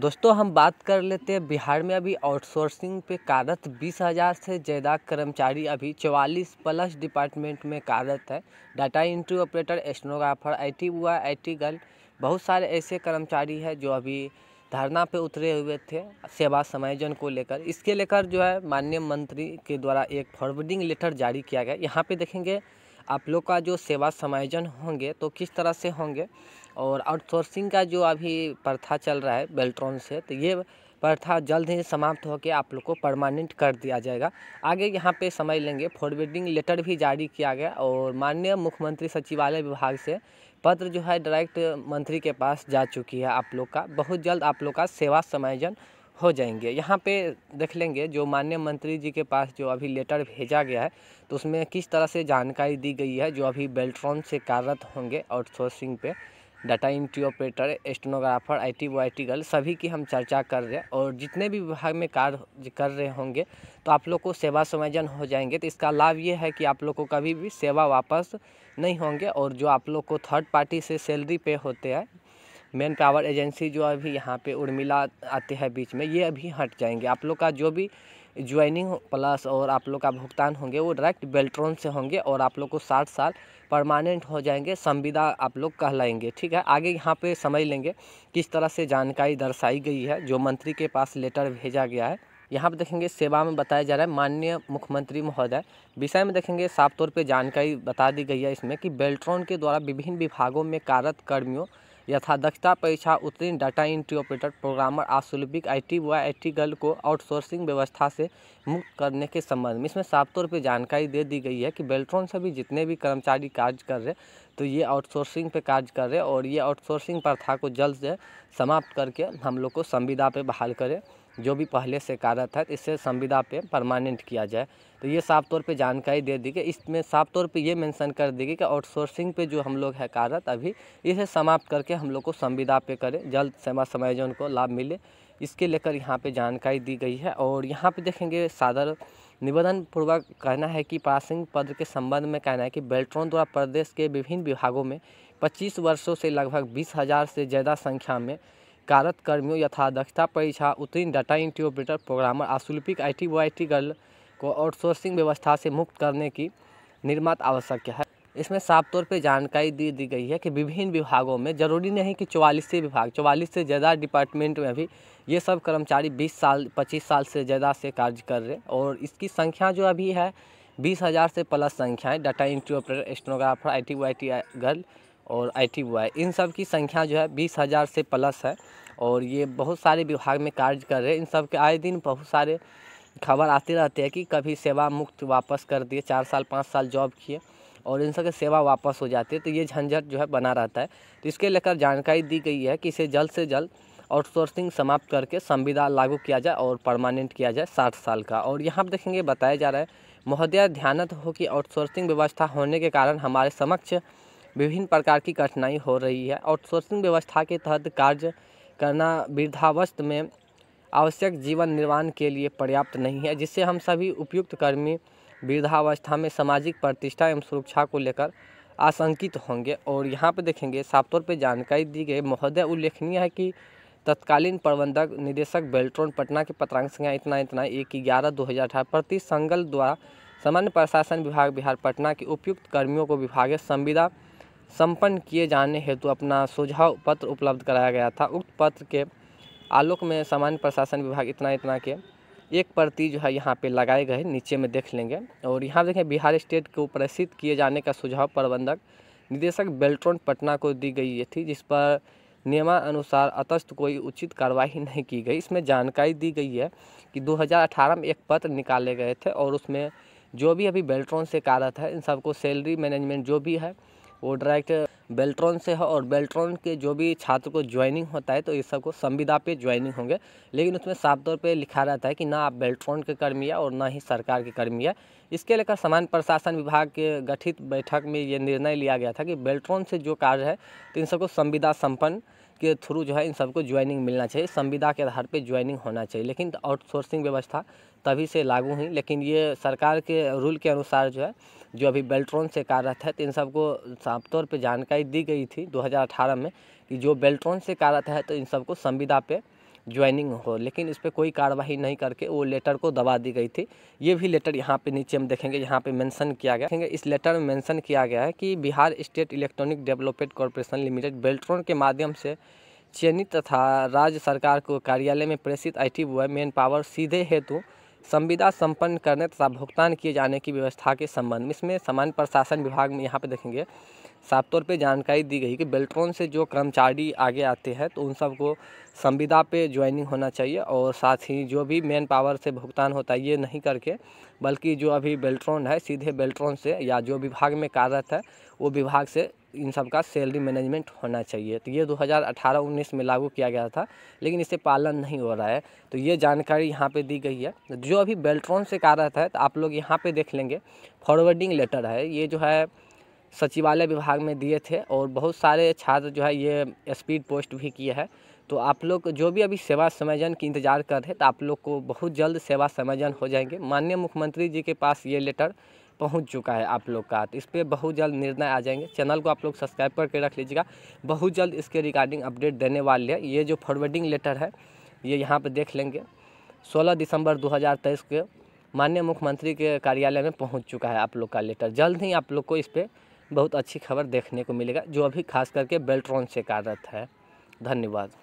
दोस्तों हम बात कर लेते हैं बिहार में अभी आउटसोर्सिंग पे कार्यरत बीस हज़ार से ज़्यादा कर्मचारी अभी चवालीस प्लस डिपार्टमेंट में कार्यरत है data entry operator I IT बुआ टी गर्ल बहुत सारे ऐसे कर्मचारी हैं जो अभी धरना पे उतरे हुए थे सेवा समायोजन को लेकर इसके लेकर जो है माननीय मंत्री के द्वारा एक फॉरवर्डिंग लेटर जारी किया गया यहाँ पे देखेंगे आप लोग का जो सेवा समायोजन होंगे तो किस तरह से होंगे और आउटसोर्सिंग का जो अभी प्रथा चल रहा है बेल्ट्रॉन से तो ये प्रथा जल्द ही समाप्त होकर आप लोग को परमानेंट कर दिया जाएगा आगे यहाँ पे समझ लेंगे फॉरवर्डिंग लेटर भी जारी किया गया और माननीय मुख्यमंत्री सचिवालय विभाग से पत्र जो है डायरेक्ट मंत्री के पास जा चुकी है आप लोग का बहुत जल्द आप लोग का सेवा समायोजन हो जाएंगे यहाँ पे देख लेंगे जो माननीय मंत्री जी के पास जो अभी लेटर भेजा गया है तो उसमें किस तरह से जानकारी दी गई है जो अभी बेल्ट्रॉन से कार्यरत होंगे आउटसोर्सिंग पे data entry operator stenographer I T I T girl सभी की हम चर्चा कर रहे हैं और जितने भी विभाग में कार्य कर रहे होंगे तो आप लोग को सेवा संयोजन हो जाएंगे तो इसका लाभ ये है कि आप लोग को कभी भी सेवा वापस नहीं होंगे और जो आप लोग को थर्ड पार्टी से सैलरी पे होते हैं मेन पावर एजेंसी जो अभी यहाँ पे उर्मिला आते हैं बीच में ये अभी हट जाएंगे आप लोग का जो भी ज्वाइनिंग प्लस और आप लोग का भुगतान होंगे वो डायरेक्ट बेल्ट्रॉन से होंगे और आप लोग को साठ साल परमानेंट हो जाएंगे संविदा आप लोग कहलाएंगे ठीक है आगे यहाँ पे समझ लेंगे किस तरह से जानकारी दर्शाई गई है जो मंत्री के पास लेटर भेजा गया है यहाँ पर देखेंगे सेवा में बताया जा रहा है माननीय मुख्यमंत्री महोदय विषय में देखेंगे साफ तौर पे जानकारी बता दी गई है इसमें कि बेल्ट्रॉन के द्वारा विभिन्न विभागों में कार्यरत कर्मियों यथा दक्षता परीक्षा उत्तीर्ण data entry operator programmer I सुलभिक वाई आई टी गर्ल को आउटसोर्सिंग व्यवस्था से मुक्त करने के संबंध में इसमें साफ तौर पर जानकारी दे दी गई है कि बेल्ट्रॉन से भी जितने भी कर्मचारी कार्य कर रहे तो ये आउटसोर्सिंग पे कार्य कर रहे और ये आउटसोर्सिंग प्रथा को जल्द से समाप्त करके हम लोग को संविदा पर बहाल करें जो भी पहले से कार्यरत है इससे संविदा पे परमानेंट किया जाए तो ये साफ तौर पे जानकारी दे दी गई इसमें साफ तौर पे ये मेंशन कर दी गई कि आउटसोर्सिंग पे जो हम लोग है कार्यरत अभी इसे समाप्त करके हम लोग को संविदा पे करें जल्द समय समायोजन को लाभ मिले इसके लेकर यहाँ पे जानकारी दी गई है और यहाँ पे देखेंगे सादर निवेदन पूर्वक कहना है कि पासिंग पद के संबंध में कहना है कि बेल्ट्रॉन द्वारा प्रदेश के विभिन्न विभागों में पच्चीस वर्षों से लगभग बीस हज़ार से ज़्यादा संख्या में कार्यरत कर्मियों यथा दक्षता परीक्षा उत्तीर्ण डाटा इंटरप्रेटर प्रोग्रामर और शुल्पिक I T I T girl को आउटसोर्सिंग व्यवस्था से मुक्त करने की निर्मात आवश्यक है इसमें साफ तौर पर जानकारी दी दी गई है कि विभिन्न विभागों में जरूरी नहीं कि चौवालीस विभाग चौवालीस से ज़्यादा डिपार्टमेंट में भी ये सब कर्मचारी 20 साल 25 साल से ज़्यादा से कार्य कर रहे और इसकी संख्या जो अभी है बीस हज़ार से प्लस संख्याएं data entry operator stenographer I T I T girl और आई टी वाई इन सब की संख्या जो है बीस हज़ार से प्लस है और ये बहुत सारे विभाग में कार्य कर रहे हैं इन सब के आए दिन बहुत सारे खबर आते रहते हैं कि कभी सेवा मुक्त वापस कर दिए चार साल पाँच साल जॉब किए और इन सब के सेवा वापस हो जाती है तो ये झंझट जो है बना रहता है तो इसके लेकर जानकारी दी गई है कि इसे जल्द से जल्द आउटसोर्सिंग समाप्त करके संविदा लागू किया जाए और परमानेंट किया जाए साठ साल का और यहाँ पर देखेंगे बताया जा रहा है महोदया ध्यानत हो कि आउटसोर्सिंग व्यवस्था होने के कारण हमारे समक्ष विभिन्न प्रकार की कठिनाई हो रही है आउटसोर्सिंग व्यवस्था के तहत कार्य करना वृद्धावस्थ में आवश्यक जीवन निर्माण के लिए पर्याप्त नहीं है जिससे हम सभी उपयुक्त कर्मी वृद्धावस्था में सामाजिक प्रतिष्ठा एवं सुरक्षा को लेकर आशंकित होंगे और यहाँ पर देखेंगे साफ तौर पर जानकारी दी गई महोदय उल्लेखनीय है कि तत्कालीन प्रबंधक निदेशक बेल्ट्रॉन पटना के पत्रांक संख्या इतना इतना एक ग्यारह दो हज़ार अठारह प्रति संगल द्वारा सामान्य प्रशासन विभाग बिहार पटना के उपयुक्त कर्मियों को विभागीय संविदा संपन्न किए जाने हेतु अपना सुझाव पत्र उपलब्ध कराया गया था उक्त पत्र के आलोक में सामान्य प्रशासन विभाग इतना इतना के एक प्रति जो है यहाँ पे लगाए गए नीचे में देख लेंगे और यहाँ देखें बिहार स्टेट को प्रसिद्ध किए जाने का सुझाव प्रबंधक निदेशक बेल्ट्रॉन पटना को दी गई थी जिस पर नियमानुसार अतस्त कोई उचित कार्रवाई नहीं की गई इसमें जानकारी दी गई है कि 2018 में एक पत्र निकाले गए थे और उसमें जो भी अभी बेल्ट्रॉन से कार्यरत है इन सबको सैलरी मैनेजमेंट जो भी है वो डायरेक्ट बेल्ट्रॉन से है और बेल्ट्रॉन के जो भी छात्र को ज्वाइनिंग होता है तो ये सबको संविदा पे ज्वाइनिंग होंगे लेकिन उसमें साफ तौर पे लिखा रहता है कि ना आप बेल्ट्रॉन के कर्मी है और ना ही सरकार के कर्मी है इसके लेकर सामान्य प्रशासन विभाग के गठित बैठक में ये निर्णय लिया गया था कि बेल्ट्रॉन से जो कार्य है तो इन सबको संविदा संपन्न के थ्रू जो है इन सबको ज्वाइनिंग मिलना चाहिए संविदा के आधार पर ज्वाइनिंग होना चाहिए लेकिन आउटसोर्सिंग व्यवस्था तभी से लागू हुई लेकिन ये सरकार के रूल के अनुसार जो है जो अभी बेल्ट्रॉन से कार्यरत है तो इन सबको साफ तौर पर जानकारी दी गई थी 2018 में कि जो बेल्ट्रॉन से कार्यरत है तो इन सबको संविदा पे ज्वाइनिंग हो लेकिन इस पर कोई कार्रवाई नहीं करके वो लेटर को दबा दी गई थी ये भी लेटर यहाँ पे नीचे हम देखेंगे यहाँ पे मेंशन किया गया देखेंगे इस लेटर में मेंशन किया गया है कि Bihar state electronic development corporation limited Beltron के माध्यम से चयनित तथा राज्य सरकार को कार्यालय में प्रेषित आई टी मेन पावर सीधे हेतु संविदा संपन्न करने तथा भुगतान किए जाने की व्यवस्था के संबंध में इसमें सामान्य प्रशासन विभाग में यहाँ पे देखेंगे साफ तौर पे जानकारी दी गई कि बेल्ट्रॉन से जो कर्मचारी आगे आते हैं तो उन सबको संविदा पे ज्वाइनिंग होना चाहिए और साथ ही जो भी मैन पावर से भुगतान होता है ये नहीं करके बल्कि जो अभी बेल्ट्रॉन है सीधे बेल्ट्रॉन से या जो विभाग में कार्यरत है वो विभाग से इन सब का सैलरी मैनेजमेंट होना चाहिए तो ये 2018-19 में लागू किया गया था लेकिन इसे पालन नहीं हो रहा है तो ये जानकारी यहाँ पे दी गई है जो अभी बेल्ट्रॉन से कहा है तो आप लोग यहाँ पे देख लेंगे फॉरवर्डिंग लेटर है ये जो है सचिवालय विभाग में दिए थे और बहुत सारे छात्र जो है ये स्पीड पोस्ट भी किए हैं तो आप लोग जो भी अभी सेवा समयजन की इंतज़ार कर रहे तो आप लोग को बहुत जल्द सेवा संयोजन हो जाएंगे माननीय मुख्यमंत्री जी के पास ये लेटर पहुंच चुका है आप लोग का तो इस पर बहुत जल्द निर्णय आ जाएंगे चैनल को आप लोग सब्सक्राइब करके रख लीजिएगा बहुत जल्द इसके रिगार्डिंग अपडेट देने वाले हैं ये जो फॉरवर्डिंग लेटर है ये यहाँ पर देख लेंगे सोलह दिसंबर दो के माननीय मुख्यमंत्री के कार्यालय में पहुँच चुका है आप लोग का लेटर जल्द ही आप लोग को इस पर बहुत अच्छी खबर देखने को मिलेगा जो अभी खास करके बेल्ट्रॉन से कार्यरत है धन्यवाद